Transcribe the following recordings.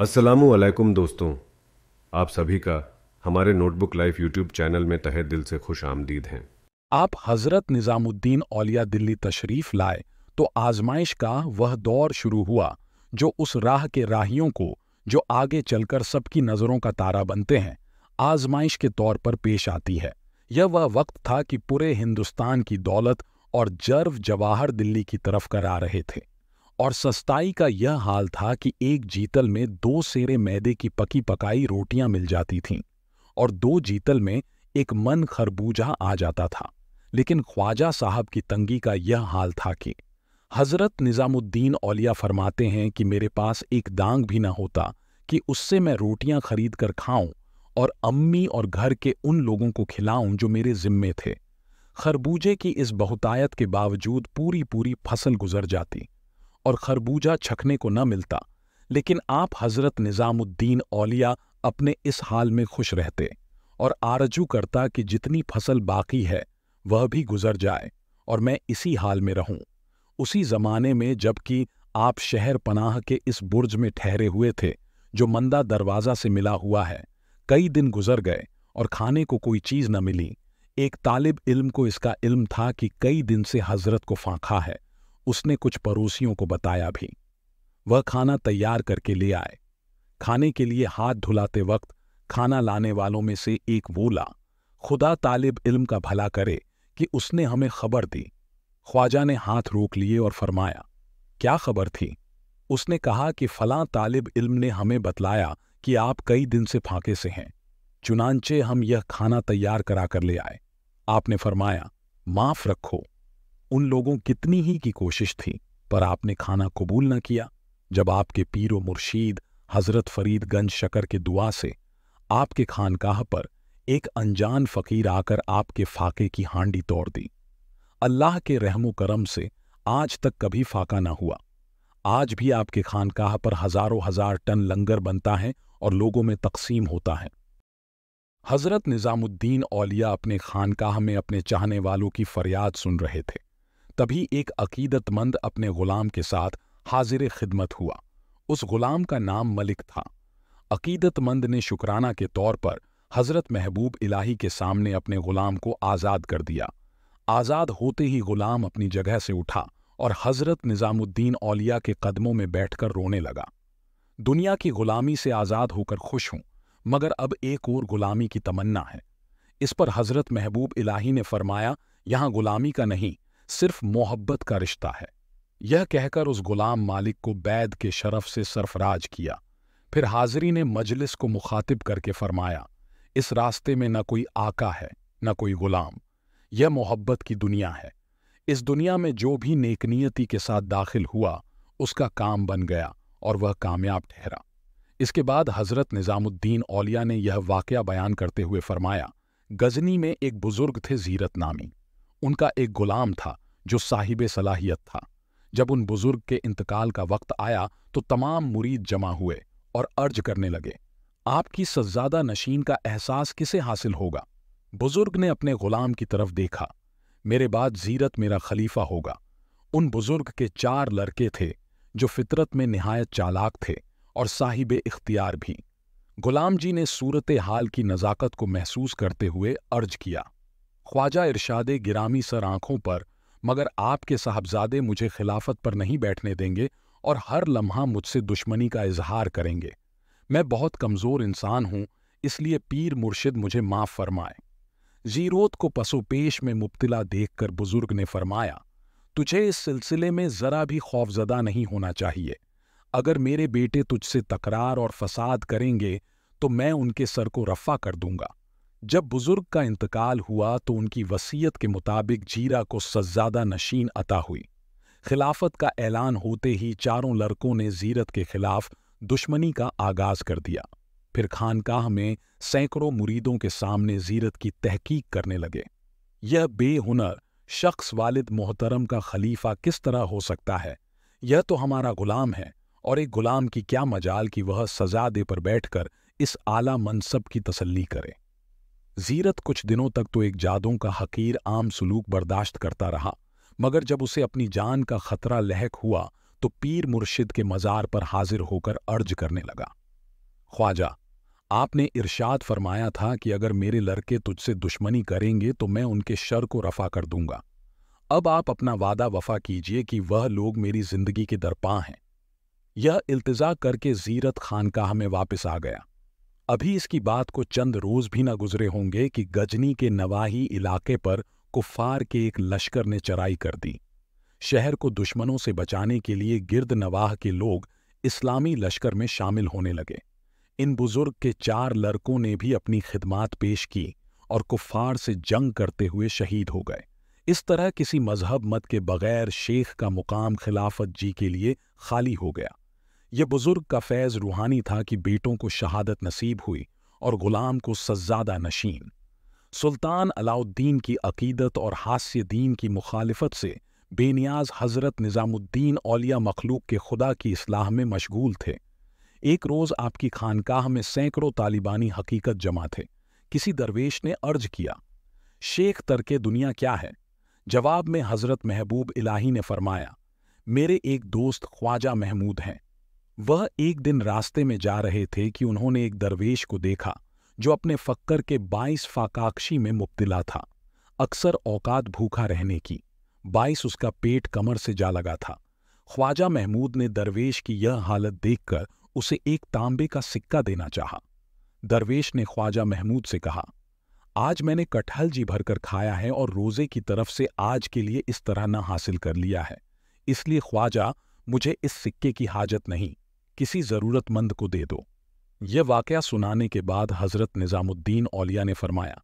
असलकुम दोस्तों आप सभी का हमारे नोटबुक लाइफ यूट्यूब चैनल में तहे दिल से खुश आमदीद हैं आप हज़रत निज़ामुद्दीन औलिया दिल्ली तशरीफ़ लाए तो आजमाइश का वह दौर शुरू हुआ जो उस राह के राहियों को जो आगे चलकर सबकी नज़रों का तारा बनते हैं आजमाइश के तौर पर पेश आती है यह वह वक्त था कि पूरे हिंदुस्तान की दौलत और जर्व जवाहर दिल्ली की तरफ कर आ रहे थे और सस्ताई का यह हाल था कि एक जीतल में दो सेरे मैदे की पकी पकाई रोटियां मिल जाती थीं और दो जीतल में एक मन खरबूजा आ जाता था लेकिन ख्वाजा साहब की तंगी का यह हाल था कि हजरत निज़ामुद्दीन औलिया फरमाते हैं कि मेरे पास एक दांग भी न होता कि उससे मैं रोटियां खरीद कर खाऊं और अम्मी और घर के उन लोगों को खिलाऊं जो मेरे जिम्मे थे खरबूजे की इस बहुतायत के बावजूद पूरी पूरी फसल गुजर जाती और खरबूजा छकने को न मिलता लेकिन आप हजरत निज़ामुद्दीन औलिया अपने इस हाल में खुश रहते और आरजू करता कि जितनी फसल बाकी है वह भी गुजर जाए और मैं इसी हाल में रहूं उसी जमाने में जबकि आप शहर पनाह के इस बुर्ज में ठहरे हुए थे जो मंदा दरवाज़ा से मिला हुआ है कई दिन गुजर गए और खाने को कोई चीज़ न मिली एक तालिब इल्म को इसका इल्म था कि कई दिन से हजरत को फांखा है उसने कुछ पड़ोसियों को बताया भी वह खाना तैयार करके ले आए खाने के लिए हाथ धुलाते वक्त खाना लाने वालों में से एक बोला खुदा तालिब इल्म का भला करे कि उसने हमें खबर दी ख्वाजा ने हाथ रोक लिए और फरमाया क्या खबर थी उसने कहा कि फलां तालिब इल्म ने हमें बतलाया कि आप कई दिन से फांके से हैं चुनानचे हम यह खाना तैयार करा कर ले आए आपने फरमाया माफ रखो उन लोगों कितनी ही की कोशिश थी पर आपने खाना कबूल न किया जब आपके पीर व मुर्शीद हजरत फरीद गंज शकर के दुआ से आपके खानकाह पर एक अनजान फकीर आकर आपके फाके की हांडी तोड़ दी अल्लाह के रहमो करम से आज तक कभी फाका ना हुआ आज भी आपके खानकाह पर हजारों हजार टन लंगर बनता है और लोगों में तकसीम होता है हजरत निज़ामुद्दीन औलिया अपने खानकाह में अपने चाहने वालों की फरियाद सुन रहे थे तभी एक अकीदतमंद अपने गुलाम के साथ हाजिर खिदमत हुआ उस गुलाम का नाम मलिक था अकीदतमंद ने शुक्राना के तौर पर हजरत महबूब इलाही के सामने अपने गुलाम को आज़ाद कर दिया आज़ाद होते ही गुलाम अपनी जगह से उठा और हजरत निज़ामुद्दीन औलिया के कदमों में बैठकर रोने लगा दुनिया की गुलामी से आज़ाद होकर खुश हूं मगर अब एक और गुलामी की तमन्ना है इस पर हजरत महबूब इलाही ने फरमाया यहाँ गुलामी का नहीं सिर्फ मोहब्बत का रिश्ता है यह कहकर उस गुलाम मालिक को बैद के शरफ से सरफराज किया फिर हाजिरी ने मजलिस को मुखातिब करके फरमाया इस रास्ते में न कोई आका है न कोई गुलाम यह मोहब्बत की दुनिया है इस दुनिया में जो भी नेकनीयती के साथ दाखिल हुआ उसका काम बन गया और वह कामयाब ठहरा इसके बाद हजरत निज़ामुद्दीन औलिया ने यह वाक़ बयान करते हुए फरमाया गजनी में एक बुजुर्ग थे जीरत नामी उनका एक गुलाम था जो साहिब सलाहियत था जब उन बुजुर्ग के इंतकाल का वक्त आया तो तमाम मुरीद जमा हुए और अर्ज करने लगे आपकी सज्जादा नशीन का एहसास किसे हासिल होगा बुजुर्ग ने अपने गुलाम की तरफ देखा मेरे बाद जीरत मेरा खलीफा होगा उन बुजुर्ग के चार लड़के थे जो फितरत में नहायत चालाक थे और साहिब इख्तियार भी गुलाम जी ने सूरत हाल की नज़ाकत को महसूस करते हुए अर्ज किया ख्वाजा इरशादे गिरामी सर आंखों पर मगर आपके साहबजादे मुझे खिलाफत पर नहीं बैठने देंगे और हर लम्हा मुझसे दुश्मनी का इजहार करेंगे मैं बहुत कमज़ोर इंसान हूँ इसलिए पीर मुर्शिद मुझे माफ़ फरमाए जीरोत को पसोपेश में मुब्तला देखकर बुजुर्ग ने फरमाया तुझे इस सिलसिले में ज़रा भी खौफजदा नहीं होना चाहिए अगर मेरे बेटे तुझसे तकरार और फसाद करेंगे तो मैं उनके सर को रफ़ा कर दूंगा जब बुजुर्ग का इंतकाल हुआ तो उनकी वसीयत के मुताबिक जीरा को सज्जादा नशीन अता हुई खिलाफत का ऐलान होते ही चारों लड़कों ने जीरत के खिलाफ दुश्मनी का आगाज कर दिया फिर खानकाह में सैकड़ों मुरीदों के सामने जीरत की तहकीक करने लगे यह बेहुनर शख्स वालिद मोहतरम का खलीफा किस तरह हो सकता है यह तो हमारा गुलाम है और एक गुलाम की क्या मजाल कि वह सजादे पर बैठकर इस आला मनसब की तसल्ली करे जीरत कुछ दिनों तक तो एक जादों का हकीर आम सलूक बर्दाश्त करता रहा मगर जब उसे अपनी जान का खतरा लहक हुआ तो पीर मुर्शिद के मज़ार पर हाजिर होकर अर्ज करने लगा ख्वाजा आपने इरशाद फरमाया था कि अगर मेरे लड़के तुझसे दुश्मनी करेंगे तो मैं उनके शर को रफा कर दूंगा अब आप अपना वादा वफा कीजिए कि वह लोग मेरी जिंदगी के दरपा हैं यह इल्तजा करके जीरत खानकाह में वापस आ गया अभी इसकी बात को चंद रोज भी न गुजरे होंगे कि गजनी के नवाही इलाके पर कुफ़ार के एक लश्कर ने चराई कर दी शहर को दुश्मनों से बचाने के लिए गिर्द नवाह के लोग इस्लामी लश्कर में शामिल होने लगे इन बुजुर्ग के चार लड़कों ने भी अपनी खिदमात पेश की और कुफ़ार से जंग करते हुए शहीद हो गए इस तरह किसी मजहब मत के बगैर शेख का मुकाम खिलाफत जी के लिए खाली हो गया ये बुजुर्ग का फैज़ रूहानी था कि बेटों को शहादत नसीब हुई और गुलाम को सज्जादा नशीन सुल्तान अलाउद्दीन की अकीदत और हास्य दीन की मुखालफत से बेनियाज हज़रत निज़ामुद्दीन औलिया मखलूक के खुदा की असलाह में मशगूल थे एक रोज़ आपकी खानकाह में सैकड़ों तालिबानी हकीकत जमा थे किसी दरवेश ने अर्ज किया शेख तरके दुनिया क्या है जवाब में हज़रत महबूब इलाही ने फरमाया मेरे एक दोस्त ख्वाजा महमूद हैं वह एक दिन रास्ते में जा रहे थे कि उन्होंने एक दरवेश को देखा जो अपने फक्कर के बाईस फाकाक्षी में मुब्तिला था अक्सर औकात भूखा रहने की बाईस उसका पेट कमर से जा लगा था ख्वाजा महमूद ने दरवेश की यह हालत देखकर उसे एक तांबे का सिक्का देना चाहा दरवेश ने ख्वाजा महमूद से कहा आज मैंने कटहल जी भरकर खाया है और रोज़े की तरफ से आज के लिए इस तरह ना हासिल कर लिया है इसलिए ख्वाजा मुझे इस सिक्के की हाजत नहीं किसी ज़रूरतमंद को दे दो यह वाकया सुनाने के बाद हज़रत निज़ामुद्दीन औलिया ने फरमाया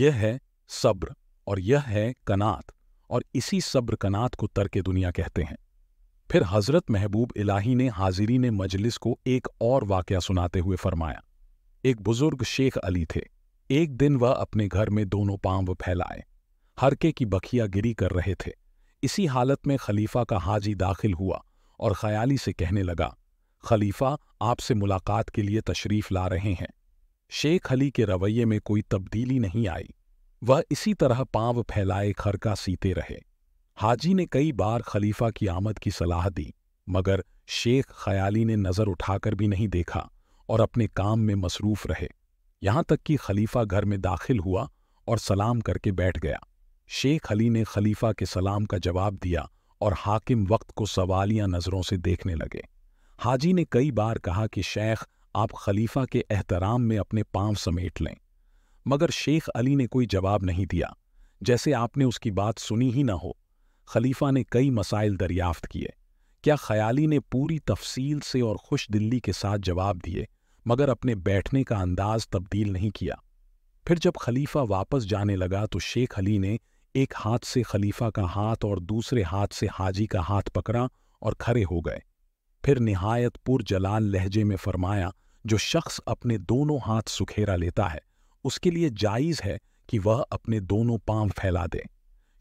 यह है सब्र और यह है कनात और इसी सब्र कनात को तर्क दुनिया कहते हैं फिर हज़रत महबूब इलाही ने हाजिरी ने मजलिस को एक और वाक़ सुनाते हुए फरमाया एक बुज़ुर्ग शेख अली थे एक दिन वह अपने घर में दोनों पांव फैलाए हरके की बखिया गिरी कर रहे थे इसी हालत में खलीफा का हाजी दाखिल हुआ और ख्याली से कहने लगा खलीफा आपसे मुलाकात के लिए तशरीफ ला रहे हैं शेख अली के रवैये में कोई तब्दीली नहीं आई वह इसी तरह पांव फैलाए खरका सीते रहे हाजी ने कई बार खलीफा की आमद की सलाह दी मगर शेख खयाली ने नज़र उठाकर भी नहीं देखा और अपने काम में मसरूफ रहे यहां तक कि खलीफा घर में दाखिल हुआ और सलाम करके बैठ गया शेख अली ने खलीफा के सलाम का जवाब दिया और हाकिम वक्त को सवालिया नज़रों से देखने लगे हाजी ने कई बार कहा कि शेख आप खलीफा के एहतराम में अपने पांव समेट लें मगर शेख अली ने कोई जवाब नहीं दिया जैसे आपने उसकी बात सुनी ही ना हो खलीफा ने कई मसाइल दरियाफ्त किए क्या ख्याली ने पूरी तफसील से और खुश दिल्ली के साथ जवाब दिए मगर अपने बैठने का अंदाज तब्दील नहीं किया फिर जब खलीफा वापस जाने लगा तो शेख अली ने एक हाथ से खलीफा का हाथ और दूसरे हाथ से हाजी का हाथ पकड़ा और खड़े हो गए फिर निहायत पुर जलाल लहजे में फरमाया जो शख्स अपने दोनों हाथ सुखेरा लेता है उसके लिए जायज़ है कि वह अपने दोनों पांव फैला दे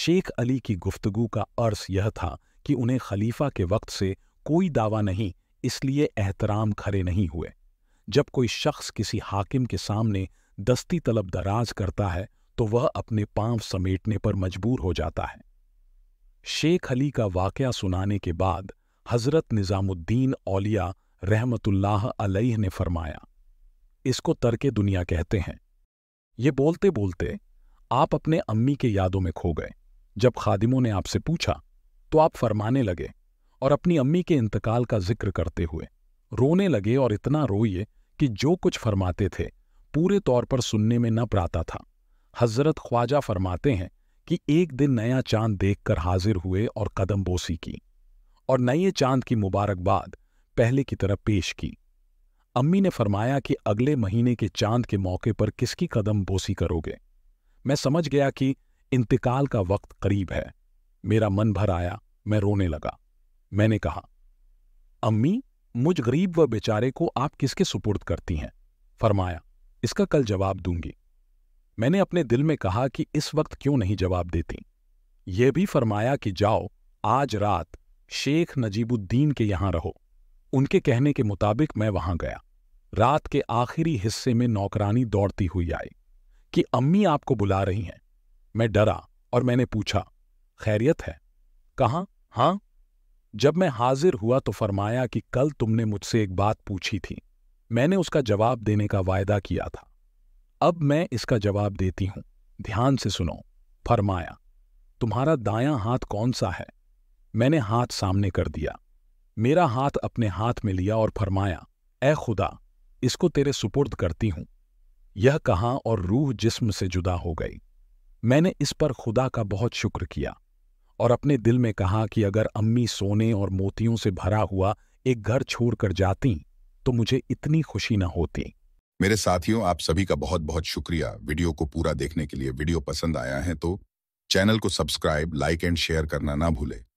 शेख अली की गुफ्तगु का अर्स यह था कि उन्हें खलीफा के वक्त से कोई दावा नहीं इसलिए एहतराम खड़े नहीं हुए जब कोई शख्स किसी हाकिम के सामने दस्ती तलब दराज करता है तो वह अपने पांव समेटने पर मजबूर हो जाता है शेख अली का वाकया सुनाने के बाद हज़रत निज़ामुद्दीन औलिया रहमतुल्लाह अलैह ने फरमाया इसको तरके दुनिया कहते हैं ये बोलते बोलते आप अपने अम्मी के यादों में खो गए जब खादिमों ने आपसे पूछा तो आप फरमाने लगे और अपनी अम्मी के इंतकाल का जिक्र करते हुए रोने लगे और इतना रोइए कि जो कुछ फरमाते थे पूरे तौर पर सुनने में न प्राता था हजरत ख्वाजा फरमाते हैं कि एक दिन नया चांद देखकर हाजिर हुए और कदम बोसी की और नए चांद की मुबारकबाद पहले की तरह पेश की अम्मी ने फरमाया कि अगले महीने के चांद के मौके पर किसकी कदम बोसी करोगे मैं समझ गया कि इंतकाल का वक्त करीब है मेरा मन भर आया मैं रोने लगा मैंने कहा अम्मी मुझ गरीब व बेचारे को आप किसके सुपुर्द करती हैं फरमाया इसका कल जवाब दूंगी मैंने अपने दिल में कहा कि इस वक्त क्यों नहीं जवाब देती यह भी फरमाया कि जाओ आज रात शेख नजीबुद्दीन के यहाँ रहो उनके कहने के मुताबिक मैं वहां गया रात के आखिरी हिस्से में नौकरानी दौड़ती हुई आई कि अम्मी आपको बुला रही हैं मैं डरा और मैंने पूछा खैरियत है कहा हाँ जब मैं हाजिर हुआ तो फरमाया कि कल तुमने मुझसे एक बात पूछी थी मैंने उसका जवाब देने का वायदा किया था अब मैं इसका जवाब देती हूं ध्यान से सुनो फरमाया तुम्हारा दायां हाथ कौन सा है मैंने हाथ सामने कर दिया मेरा हाथ अपने हाथ में लिया और फरमाया ए खुदा इसको तेरे सुपुर्द करती हूं यह कहा और रूह जिस्म से जुदा हो गई मैंने इस पर खुदा का बहुत शुक्र किया और अपने दिल में कहा कि अगर अम्मी सोने और मोतियों से भरा हुआ एक घर छोड़कर जाती तो मुझे इतनी खुशी न होती मेरे साथियों आप सभी का बहुत बहुत शुक्रिया वीडियो को पूरा देखने के लिए वीडियो पसंद आया है तो चैनल को सब्सक्राइब लाइक एंड शेयर करना ना भूलें